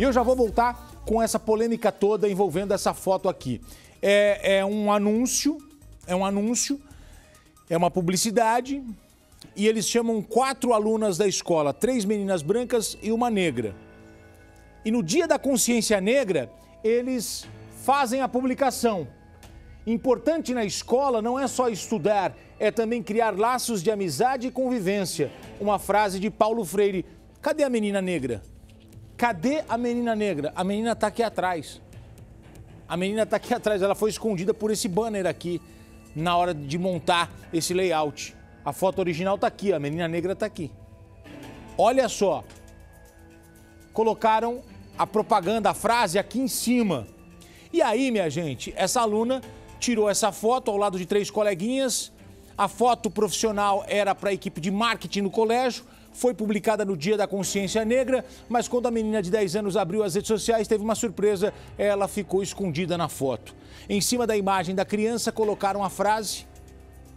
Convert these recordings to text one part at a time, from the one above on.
E eu já vou voltar com essa polêmica toda envolvendo essa foto aqui. É, é um anúncio, é um anúncio, é uma publicidade e eles chamam quatro alunas da escola, três meninas brancas e uma negra. E no dia da consciência negra, eles fazem a publicação. Importante na escola não é só estudar, é também criar laços de amizade e convivência. Uma frase de Paulo Freire. Cadê a menina negra? Cadê a menina negra? A menina está aqui atrás. A menina está aqui atrás, ela foi escondida por esse banner aqui na hora de montar esse layout. A foto original está aqui, a menina negra está aqui. Olha só. Colocaram a propaganda, a frase aqui em cima. E aí, minha gente, essa aluna tirou essa foto ao lado de três coleguinhas. A foto profissional era para a equipe de marketing no colégio foi publicada no Dia da Consciência Negra, mas quando a menina de 10 anos abriu as redes sociais, teve uma surpresa: ela ficou escondida na foto. Em cima da imagem da criança, colocaram a frase.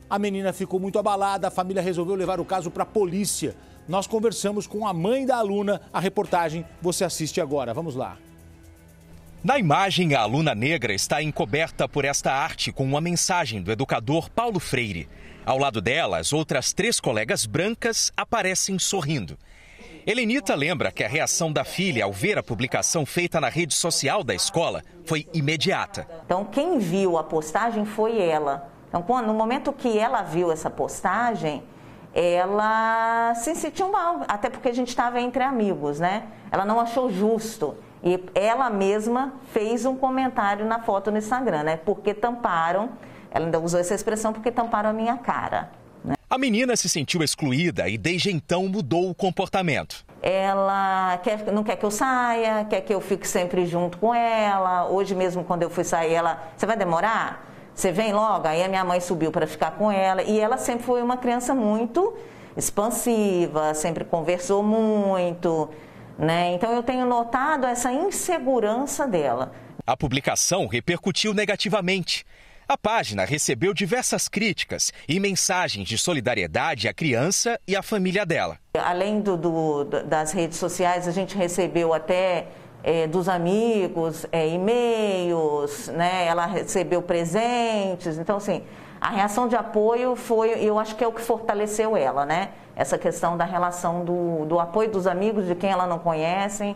A menina ficou muito abalada, a família resolveu levar o caso para a polícia. Nós conversamos com a mãe da aluna, a reportagem você assiste agora. Vamos lá. Na imagem, a aluna negra está encoberta por esta arte com uma mensagem do educador Paulo Freire. Ao lado delas, outras três colegas brancas aparecem sorrindo. Helenita lembra que a reação da filha ao ver a publicação feita na rede social da escola foi imediata. Então, quem viu a postagem foi ela. Então, no momento que ela viu essa postagem, ela se sentiu mal, até porque a gente estava entre amigos, né? Ela não achou justo. E ela mesma fez um comentário na foto no Instagram, né? Porque tamparam ela ainda usou essa expressão porque tamparam a minha cara. Né? A menina se sentiu excluída e desde então mudou o comportamento. Ela quer, não quer que eu saia, quer que eu fique sempre junto com ela. Hoje mesmo, quando eu fui sair, ela. Você vai demorar? Você vem logo? Aí a minha mãe subiu para ficar com ela. E ela sempre foi uma criança muito expansiva, sempre conversou muito. Né? Então eu tenho notado essa insegurança dela. A publicação repercutiu negativamente. A página recebeu diversas críticas e mensagens de solidariedade à criança e à família dela. Além do, do, das redes sociais, a gente recebeu até é, dos amigos é, e-mails, né? ela recebeu presentes. Então, assim, a reação de apoio foi, eu acho que é o que fortaleceu ela, né? Essa questão da relação do, do apoio dos amigos, de quem ela não conhece,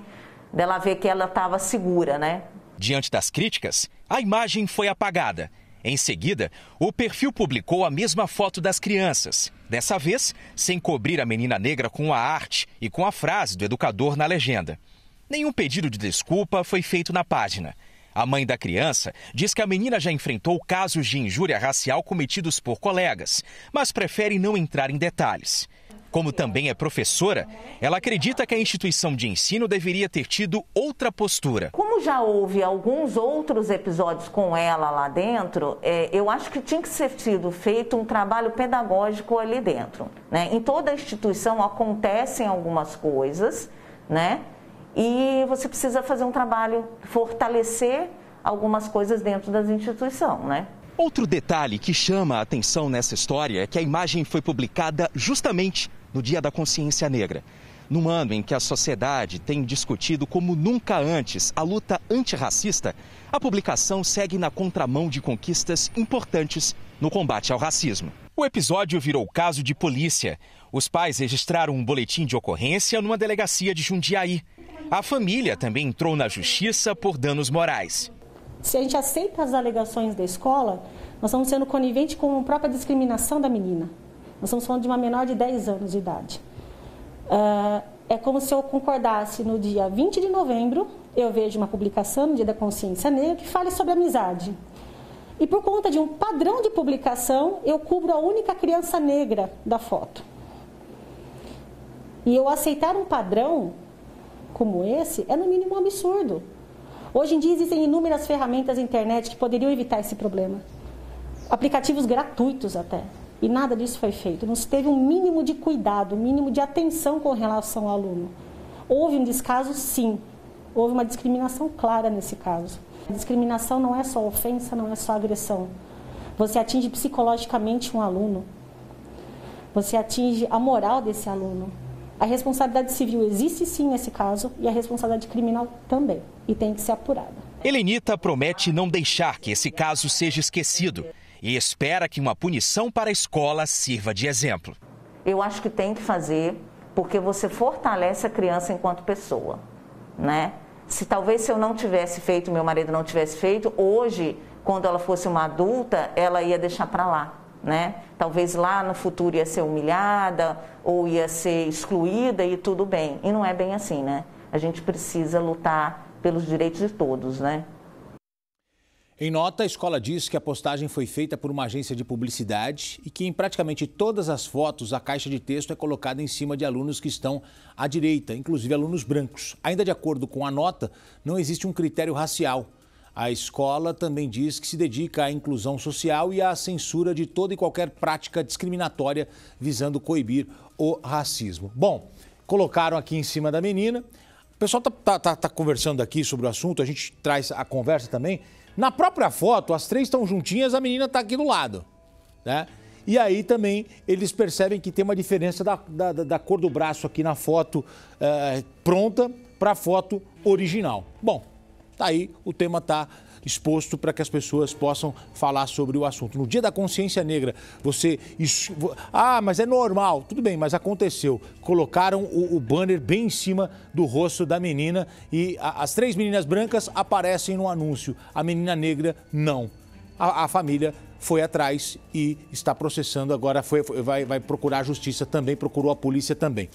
dela ver que ela estava segura, né? Diante das críticas, a imagem foi apagada em seguida, o perfil publicou a mesma foto das crianças, dessa vez sem cobrir a menina negra com a arte e com a frase do educador na legenda. Nenhum pedido de desculpa foi feito na página. A mãe da criança diz que a menina já enfrentou casos de injúria racial cometidos por colegas, mas prefere não entrar em detalhes. Como também é professora, ela acredita que a instituição de ensino deveria ter tido outra postura. Como já houve alguns outros episódios com ela lá dentro, é, eu acho que tinha que ser tido feito um trabalho pedagógico ali dentro. Né? Em toda instituição acontecem algumas coisas, né? E você precisa fazer um trabalho, fortalecer algumas coisas dentro das instituições, né? Outro detalhe que chama a atenção nessa história é que a imagem foi publicada justamente no Dia da Consciência Negra. Num ano em que a sociedade tem discutido como nunca antes a luta antirracista, a publicação segue na contramão de conquistas importantes no combate ao racismo. O episódio virou caso de polícia. Os pais registraram um boletim de ocorrência numa delegacia de Jundiaí. A família também entrou na justiça por danos morais. Se a gente aceita as alegações da escola, nós estamos sendo coniventes com a própria discriminação da menina. Nós estamos falando de uma menor de 10 anos de idade. Ah, é como se eu concordasse no dia 20 de novembro, eu vejo uma publicação no Dia da Consciência Negra que fale sobre amizade. E por conta de um padrão de publicação, eu cubro a única criança negra da foto. E eu aceitar um padrão como esse é, no mínimo, um absurdo. Hoje em dia existem inúmeras ferramentas na internet que poderiam evitar esse problema. Aplicativos gratuitos até. E nada disso foi feito. Não se teve um mínimo de cuidado, um mínimo de atenção com relação ao aluno. Houve um descaso, sim. Houve uma discriminação clara nesse caso. A discriminação não é só ofensa, não é só agressão. Você atinge psicologicamente um aluno. Você atinge a moral desse aluno. A responsabilidade civil existe sim nesse caso e a responsabilidade criminal também. E tem que ser apurada. Helenita promete não deixar que esse caso seja esquecido e espera que uma punição para a escola sirva de exemplo. Eu acho que tem que fazer, porque você fortalece a criança enquanto pessoa, né? Se talvez se eu não tivesse feito, meu marido não tivesse feito, hoje, quando ela fosse uma adulta, ela ia deixar para lá, né? Talvez lá no futuro ia ser humilhada ou ia ser excluída e tudo bem. E não é bem assim, né? A gente precisa lutar pelos direitos de todos, né? Em nota, a escola diz que a postagem foi feita por uma agência de publicidade e que em praticamente todas as fotos a caixa de texto é colocada em cima de alunos que estão à direita, inclusive alunos brancos. Ainda de acordo com a nota, não existe um critério racial. A escola também diz que se dedica à inclusão social e à censura de toda e qualquer prática discriminatória visando coibir o racismo. Bom, colocaram aqui em cima da menina. O pessoal está tá, tá, tá conversando aqui sobre o assunto, a gente traz a conversa também. Na própria foto, as três estão juntinhas, a menina está aqui do lado, né? E aí também eles percebem que tem uma diferença da, da, da cor do braço aqui na foto é, pronta para a foto original. Bom, tá aí, o tema está exposto para que as pessoas possam falar sobre o assunto. No Dia da Consciência Negra, você. Ah, mas é normal. Tudo bem, mas aconteceu. Colocaram o, o banner bem em cima do rosto da menina e a, as três meninas brancas aparecem no anúncio. A menina negra, não. a, a família foi atrás e está processando agora, foi, vai, vai procurar a justiça também, procurou a polícia também.